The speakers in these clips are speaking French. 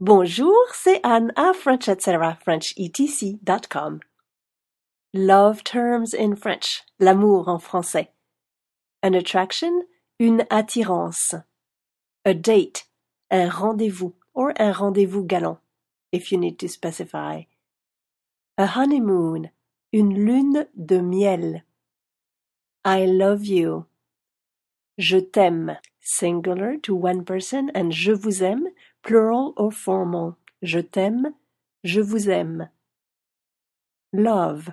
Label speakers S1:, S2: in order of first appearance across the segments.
S1: Bonjour, c'est Anne à French Etc. FrenchETC.com. Love terms in French. L'amour en français. An attraction, une attirance. A date, un rendez-vous or un rendez-vous galant, if you need to specify. A honeymoon, une lune de miel. I love you. Je t'aime, singular to one person, and je vous aime, Plural or formal je t'aime, je vous aime. Love,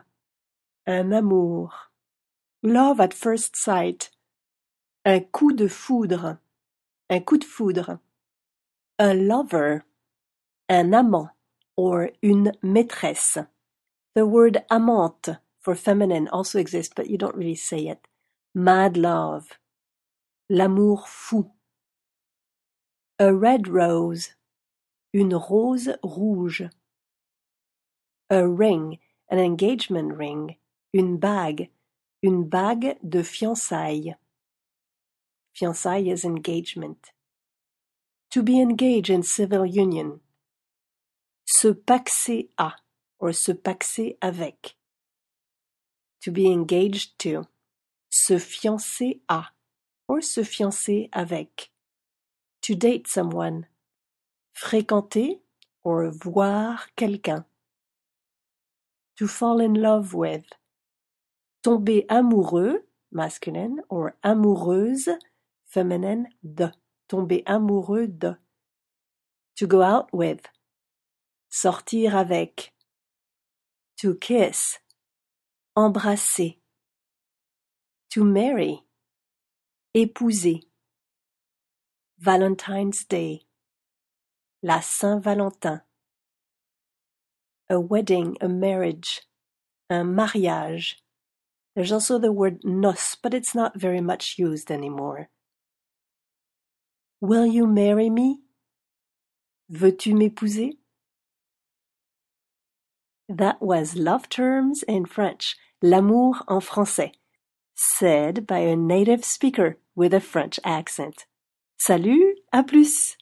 S1: un amour. Love at first sight, un coup de foudre, un coup de foudre. A lover, un amant, or une maîtresse. The word amante for feminine also exists, but you don't really say it. Mad love, l'amour fou. A red rose, une rose rouge. A ring, an engagement ring, une bague, une bague de fiançailles. Fiançailles is engagement. To be engaged in civil union. Se paxer à, or se paxer avec. To be engaged to. Se fiancer à, or se fiancer avec to date someone, fréquenter or voir quelqu'un. To fall in love with, tomber amoureux, masculine, or amoureuse, feminine, de, tomber amoureux de. To go out with, sortir avec. To
S2: kiss, embrasser. To marry, épouser. Valentine's Day,
S1: La Saint-Valentin, a wedding, a marriage, un mariage. There's also the word noce, but it's not very much used anymore. Will you marry me? Veux-tu m'épouser? That was love terms in French, l'amour en français, said by a native speaker with a French accent. Salut, à plus!